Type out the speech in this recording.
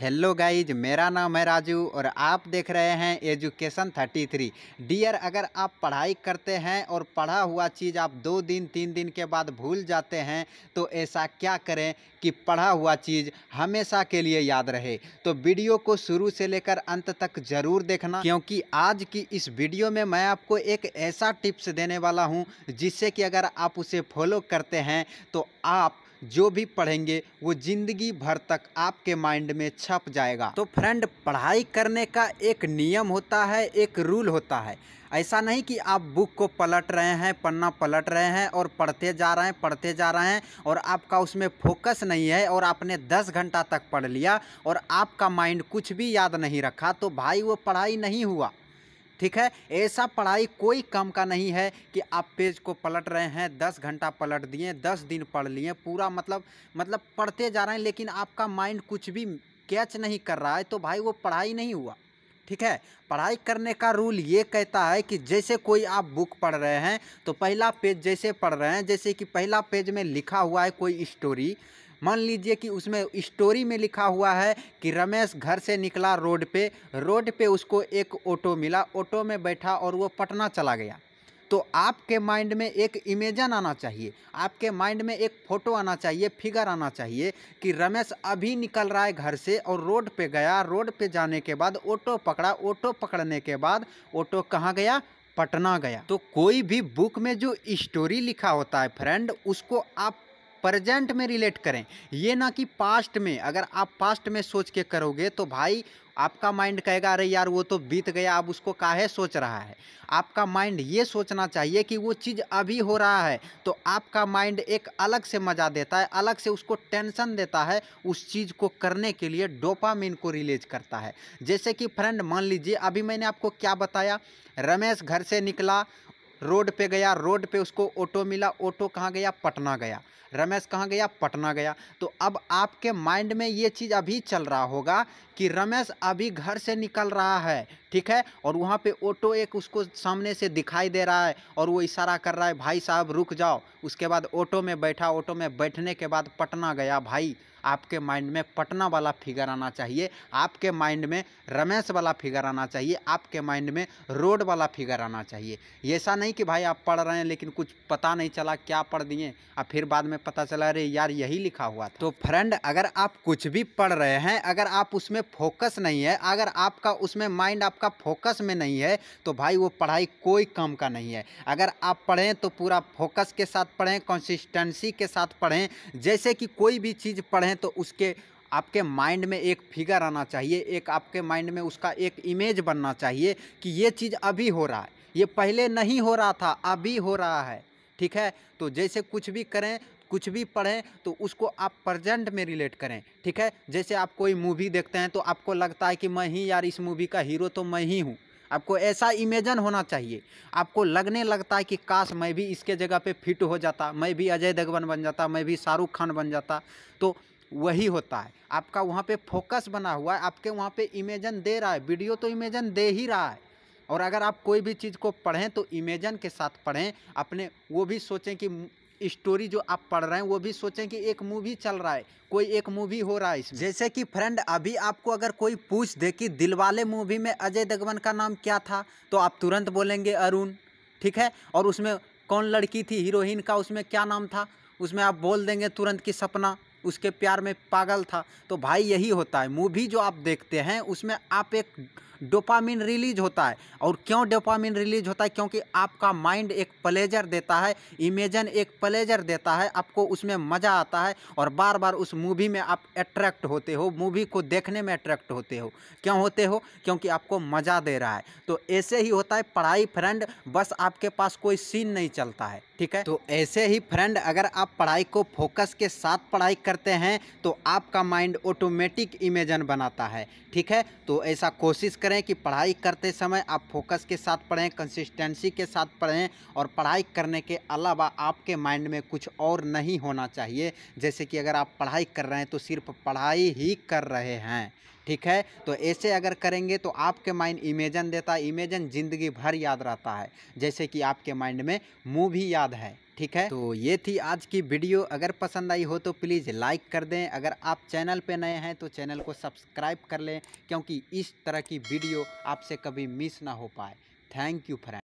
hello guys मेरा नाम है राजू और आप देख रहे हैं एजुकेशन 33 डियर अगर आप पढ़ाई करते हैं और पढ़ा हुआ चीज़ आप दो दिन तीन दिन के बाद भूल जाते हैं तो ऐसा क्या करें कि पढ़ा हुआ चीज़ हमेशा के लिए याद रहे तो वीडियो को शुरू से लेकर अंत तक ज़रूर देखना क्योंकि आज की इस वीडियो में मैं आपको एक ऐसा टिप्स देने वाला हूँ जिससे कि अगर आप उसे फॉलो करते हैं तो आप जो भी पढ़ेंगे वो ज़िंदगी भर तक आपके माइंड में छप जाएगा तो फ्रेंड पढ़ाई करने का एक नियम होता है एक रूल होता है ऐसा नहीं कि आप बुक को पलट रहे हैं पन्ना पलट रहे हैं और पढ़ते जा रहे हैं पढ़ते जा रहे हैं और आपका उसमें फोकस नहीं है और आपने 10 घंटा तक पढ़ लिया और आपका माइंड कुछ भी याद नहीं रखा तो भाई वो पढ़ाई नहीं हुआ ठीक है ऐसा पढ़ाई कोई कम का नहीं है कि आप पेज को पलट रहे हैं दस घंटा पलट दिए दस दिन पढ़ लिए पूरा मतलब मतलब पढ़ते जा रहे हैं लेकिन आपका माइंड कुछ भी कैच नहीं कर रहा है तो भाई वो पढ़ाई नहीं हुआ ठीक है पढ़ाई करने का रूल ये कहता है कि जैसे कोई आप बुक पढ़ रहे हैं तो पहला पेज जैसे पढ़ रहे हैं जैसे कि पहला पेज में लिखा हुआ है कोई स्टोरी मान लीजिए कि उसमें स्टोरी में लिखा हुआ है कि रमेश घर से निकला रोड पे रोड पे उसको एक ऑटो मिला ऑटो में बैठा और वो पटना चला गया तो आपके माइंड में एक इमेजन आना चाहिए आपके माइंड में एक फ़ोटो आना चाहिए फिगर आना चाहिए कि रमेश अभी निकल रहा है घर से और रोड पे गया रोड पे जाने के बाद ऑटो पकड़ा ऑटो पकड़ने के बाद ऑटो कहाँ गया पटना गया तो कोई भी बुक में जो स्टोरी लिखा होता है फ्रेंड उसको आप प्रेजेंट में रिलेट करें ये ना कि पास्ट में अगर आप पास्ट में सोच के करोगे तो भाई आपका माइंड कहेगा अरे यार वो तो बीत गया अब उसको काहे सोच रहा है आपका माइंड ये सोचना चाहिए कि वो चीज़ अभी हो रहा है तो आपका माइंड एक अलग से मज़ा देता है अलग से उसको टेंशन देता है उस चीज़ को करने के लिए डोपामिन को रिलीज करता है जैसे कि फ्रेंड मान लीजिए अभी मैंने आपको क्या बताया रमेश घर से निकला रोड पे गया रोड पे उसको ऑटो मिला ऑटो कहाँ गया पटना गया रमेश कहाँ गया पटना गया तो अब आपके माइंड में ये चीज़ अभी चल रहा होगा कि रमेश अभी घर से निकल रहा है ठीक है और वहाँ पे ऑटो एक उसको सामने से दिखाई दे रहा है और वो इशारा कर रहा है भाई साहब रुक जाओ उसके बाद ऑटो में बैठा ऑटो में बैठने के बाद पटना गया भाई आपके माइंड में पटना वाला फिगर आना चाहिए आपके माइंड में रमेश वाला फिगर आना चाहिए आपके माइंड में रोड वाला फिगर आना चाहिए ऐसा नहीं कि भाई आप पढ़ रहे हैं लेकिन कुछ पता नहीं चला क्या पढ़ दिए और फिर बाद में पता चला अरे यार यही लिखा हुआ था तो फ्रेंड अगर आप कुछ भी पढ़ रहे हैं अगर आप उसमें फोकस नहीं है अगर आपका उसमें माइंड आपका फोकस में नहीं है तो भाई वो पढ़ाई कोई काम का नहीं है अगर आप पढ़ें तो पूरा फोकस के साथ पढ़ें कंसिस्टेंसी के साथ पढ़ें जैसे कि कोई भी चीज़ पढ़ें हैं तो उसके आपके माइंड में एक फिगर आना चाहिए एक आपके माइंड में उसका एक इमेज बनना चाहिए कि ये चीज़ अभी हो रहा है ये पहले नहीं हो रहा था अभी हो रहा है ठीक है तो जैसे कुछ भी करें कुछ भी पढ़ें तो उसको आप प्रजेंट में रिलेट करें ठीक है जैसे आप कोई मूवी देखते हैं तो आपको लगता है कि मैं ही यार इस मूवी का हीरो तो मैं ही हूँ आपको ऐसा इमेजन होना चाहिए आपको लगने लगता है कि काश मैं भी इसके जगह पे फिट हो जाता मैं भी अजय देवगन बन जाता मैं भी शाहरुख खान बन जाता तो वही होता है आपका वहाँ पे फोकस बना हुआ है आपके वहाँ पे इमेजन दे रहा है वीडियो तो इमेजन दे ही रहा है और अगर आप कोई भी चीज़ को पढ़ें तो इमेजन के साथ पढ़ें अपने वो भी सोचें कि स्टोरी जो आप पढ़ रहे हैं वो भी सोचें कि एक मूवी चल रहा है कोई एक मूवी हो रहा है इसमें जैसे कि फ्रेंड अभी आपको अगर कोई पूछ दे कि दिलवाले मूवी में अजय देवगन का नाम क्या था तो आप तुरंत बोलेंगे अरुण ठीक है और उसमें कौन लड़की थी हीरोइन का उसमें क्या नाम था उसमें आप बोल देंगे तुरंत कि सपना उसके प्यार में पागल था तो भाई यही होता है मूवी जो आप देखते हैं उसमें आप एक डोपामिन रिलीज होता है और क्यों डोपामिन रिलीज होता है क्योंकि आपका माइंड एक प्लेजर देता है इमेजन एक प्लेजर देता है आपको उसमें मज़ा आता है और बार बार उस मूवी में आप अट्रैक्ट होते हो मूवी को देखने में अट्रैक्ट होते हो क्यों होते हो क्योंकि आपको मज़ा दे रहा है तो ऐसे ही होता है पढ़ाई फ्रेंड बस आपके पास कोई सीन नहीं चलता है ठीक है तो ऐसे ही फ्रेंड अगर आप पढ़ाई को फोकस के साथ पढ़ाई करते हैं तो आपका माइंड ऑटोमेटिक इमेजन बनाता है ठीक है तो ऐसा कोशिश कर करें कि पढ़ाई करते समय आप फोकस के साथ पढ़ें कंसिस्टेंसी के साथ पढ़ें और पढ़ाई करने के अलावा आपके माइंड में कुछ और नहीं होना चाहिए जैसे कि अगर आप पढ़ाई कर रहे हैं तो सिर्फ पढ़ाई ही कर रहे हैं ठीक है तो ऐसे अगर करेंगे तो आपके माइंड इमेजन देता है इमेजन ज़िंदगी भर याद रहता है जैसे कि आपके माइंड में मूवी याद है ठीक है तो ये थी आज की वीडियो अगर पसंद आई हो तो प्लीज़ लाइक कर दें अगर आप चैनल पे नए हैं तो चैनल को सब्सक्राइब कर लें क्योंकि इस तरह की वीडियो आपसे कभी मिस ना हो पाए थैंक यू फ्रेंड